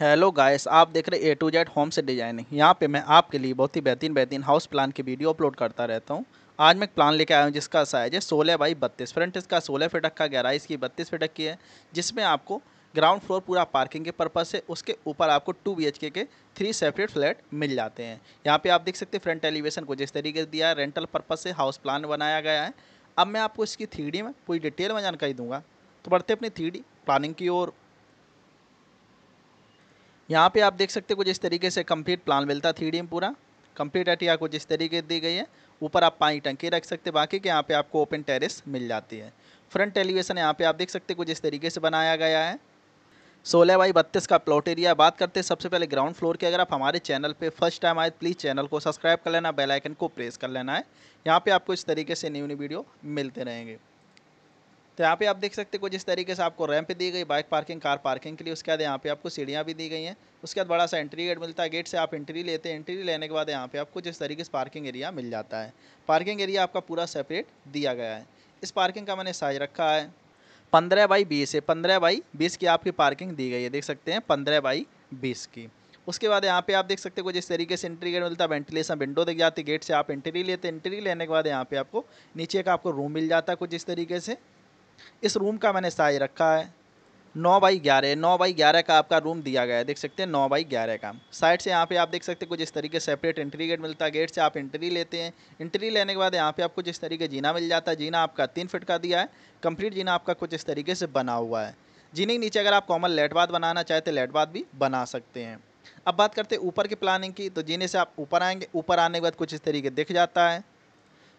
hello guys आप देख रहे ए टू जेड होम से डिजाइनिंग यहाँ पे मैं आपके लिए बहुत ही बेहतरीन बेहतरीन हाउस प्लान की वीडियो अपलोड करता रहता हूँ आज मैं एक प्लान लेके आया हूँ जिसका साइज है सोलह बाई बत्तीस फ्रंट इसका सोलह फिट का गहरा इसकी बत्तीस फिट की है जिसमें आपको ग्राउंड फ्लोर पूरा पार्किंग के पर्पज़ से उसके ऊपर आपको two B K three separate flat मिल जाते हैं यहाँ पर आप देख सकते हैं फ्रंट एलिवेशन को जिस तरीके से दिया है रेंटल पर्पज़ से हाउस प्लान बनाया गया है अब मैं आपको इसकी थ्री में पूरी डिटेल में जानकारी दूंगा तो बढ़ते अपनी थ्री प्लानिंग की ओर यहाँ पे आप देख सकते हो कुछ इस तरीके से कंप्लीट प्लान मिलता थ्री में पूरा कंप्लीट अटिया कुछ इस तरीके दी गई है ऊपर आप पानी टंकी रख सकते हैं बाकी के यहाँ पे आपको ओपन टेरेस मिल जाती है फ्रंट एलिवेशन यहाँ पे आप देख सकते हैं कुछ इस तरीके से बनाया गया है सोलह बाई बत्तीस का प्लॉट एरिया बात करते हैं सबसे पहले ग्राउंड फ्लोर की अगर आप हमारे चैनल पर फर्स्ट टाइम आए प्लीज़ चैनल को सब्सक्राइब कर लेना बेलाइकन को प्रेस कर लेना है यहाँ पर आपको इस तरीके से न्यू न्यू वीडियो मिलते रहेंगे तो यहाँ पे आप देख सकते हो जिस तरीके से आपको रैंप दी गई बाइक पार्किंग कार पार्किंग के लिए उसके बाद यहाँ पे आपको सीढ़ियाँ भी दी गई हैं उसके बाद बड़ा सा एंट्री गेट मिलता है गेट से आप एंट्री लेते हैं एंट्री लेने के बाद यहाँ पे आपको जिस तरीके से पार्किंग एरिया मिल जाता है पार्किंग एरिया आपका पूरा सेपरेट दिया गया है इस पार्किंग का मैंने साइज रखा है पंद्रह बाई बीस है पंद्रह बाई बीस की आपकी पार्किंग दी गई है देख सकते हैं पंद्रह बाई बीस की उसके बाद यहाँ पे आप देख सकते हो जिस तरीके से एंट्री गेट मिलता है वेंटिलेशन विंडो दिख जाती है गेट से आप एंट्री लेते हैं एंट्री लेने के बाद यहाँ पे आपको नीचे का आपको रूम मिल जाता है कुछ इस तरीके से इस रूम का मैंने साइज रखा है नौ बाई ग्यारह नौ बाई ग्यारह का आपका रूम दिया गया है देख सकते हैं नौ बाई ग्यारह का साइड से यहाँ पे आप देख सकते हैं कुछ इस तरीके सेपरेट एंट्री गेट मिलता है गेट से आप एंट्री लेते हैं एंट्री लेने के बाद यहाँ पे आपको जिस तरीके जीना मिल जाता है जीना आपका तीन फिट का दिया है कंप्लीट जीना आपका कुछ इस तरीके से बना हुआ है जीने के नीचे अगर आप कॉमन लेट बनाना चाहते लेट बात भी बना सकते हैं अब बात करते हैं ऊपर की प्लानिंग की तो जीने से आप ऊपर आएंगे ऊपर आने के बाद कुछ इस तरीके दिख जाता है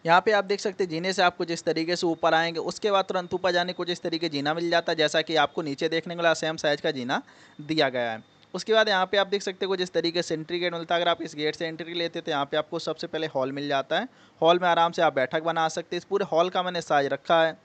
यहाँ पे आप देख सकते हैं जीने से आपको जिस तरीके से ऊपर आएंगे उसके बाद तुरंत ऊपर जाने को जिस तरीके जीना मिल जाता है जैसा कि आपको नीचे देखने को सेम साइज़ का जीना दिया गया है उसके बाद यहाँ पे आप देख सकते हो जिस तरीके से एंट्री गेट मिलता है अगर आप इस गेट से एंट्री लेते तो यहाँ पे आपको सबसे पहले हॉल मिल जाता है हॉल में आराम से आप बैठक बना सकते हैं इस पूरे हॉल का मैंने साइज रखा है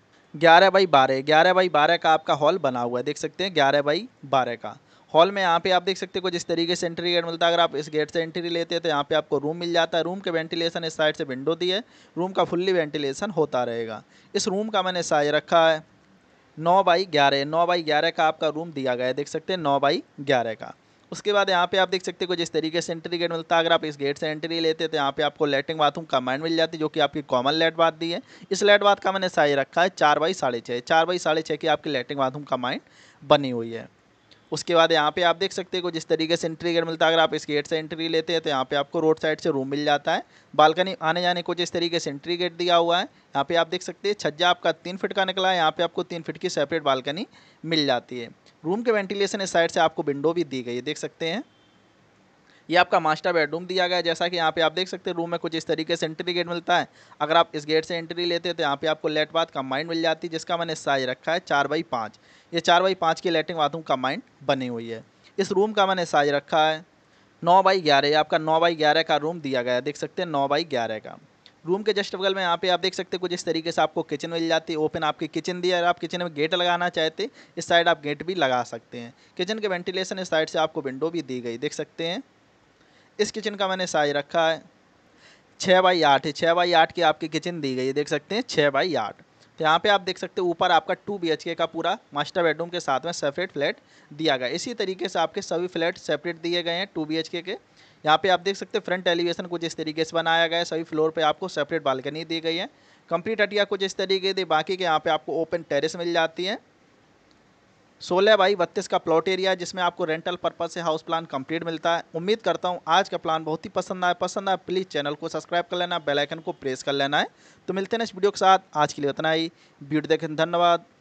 ग्यारह बाई बारह ग्यारह बाई बारह का आपका हॉल बना हुआ है देख सकते हैं ग्यारह बाई बारह का हॉल में यहाँ पे आप देख सकते हो जिस तरीके से एंट्री गेट मिलता है अगर आप इस गेट से एंट्री लेते हैं तो यहाँ पे आपको रूम मिल जाता है रूम के वेंटिलेशन इस साइड से विंडो दी है रूम का फुल्ली वेंटिलेशन होता रहेगा इस रूम का मैंने साइज रखा है नौ बाई ग्यारह नौ बाई ग्यारह का आपका रूम दिया गया है देख सकते हैं नौ बाई ग्यारह का उसके बाद यहाँ पे आप देख सकते हो जिस तरीके से एंट्री गेट मिलता है अगर आप इस गेट से एंट्री लेते तो यहाँ पे आपको लेटिंग बाथरूम कमांड मिल जाती जो कि आपकी कॉमन लेट बात दी है इस लेट बात का मैंने साइज रखा है चार बाई साढ़े छः चार बाई साढ़े छः की आपकी लेटिंग बाथरूम कमांड बनी हुई है उसके बाद यहाँ पे आप देख सकते हो जिस तरीके से एंट्री गेट मिलता है अगर आप इस गेट से एंट्री लेते हैं तो यहाँ पे आपको रोड साइड से रूम मिल जाता है बालकनी आने जाने को जिस तरीके से एंट्री गेट दिया हुआ है यहाँ पे आप देख सकते हैं छज्जा आपका तीन फिट का निकला है यहाँ पे आपको तीन फिट की सेपरेट बालकनी मिल जाती है रूम के वेंटिलेशन इस साइड से आपको विंडो भी दी गई है देख सकते हैं ये आपका मास्टर बेडरूम दिया गया है जैसा कि यहाँ पे आप देख सकते हैं रूम में कुछ इस तरीके से एंट्री गेट मिलता है अगर आप इस गेट से एंट्री लेते हैं तो यहाँ पे आपको लेट बाथ कम्बाइंड मिल जाती है जिसका मैंने साइज रखा है चार बाई पाँच ये चार बाई पाँच की लेटरिन बाथरूम कम्बाइंड बनी हुई है इस रूम का मैंने साइज रखा है नौ बाई ग्यारह आपका नौ बाई ग्यारह का रूम दिया गया है देख सकते हैं नौ बाई ग्यारह का रूम के जस्ट बगल में यहाँ पे आप देख सकते हैं कुछ इस तरीके से आपको किचन मिल जाती है ओपन आपकी किचन दी है आप किचन में गेट लगाना चाहते इस साइड आप गेट भी लगा सकते हैं किचन के वेंटिलेशन इस साइड से आपको विंडो भी दी गई देख सकते हैं इस किचन का मैंने साइज रखा है छः बाई आठ है छः बाई आठ की आपकी किचन दी गई है देख सकते हैं छः बाई आठ तो यहाँ पे आप देख सकते हैं ऊपर आपका टू बी का पूरा मास्टर बेडरूम के साथ में सेपरेट फ्लैट दिया गया इसी तरीके से आपके सभी फ्लैट सेपरेट दिए गए हैं टू बी के यहाँ पे आप देख सकते हैं फ्रंट एलिवेशन कुछ इस तरीके से बनाया गया है सभी फ्लोर पे आपको सेपरेट बालकनी दी गई है कंप्लीट अटिया कुछ इस तरीके दी बाकी के यहाँ पे आपको ओपन टेरेस मिल जाती है सोलह बाई बत्तीस का प्लॉट एरिया जिसमें आपको रेंटल पर्पज से हाउस प्लान कंप्लीट मिलता है उम्मीद करता हूँ आज का प्लान बहुत ही पसंद आया पसंद आया प्लीज़ चैनल को सब्सक्राइब कर लेना बेलाइकन को प्रेस कर लेना है तो मिलते हैं इस वीडियो के साथ आज के लिए उतना ही वीडियो देखें धन्यवाद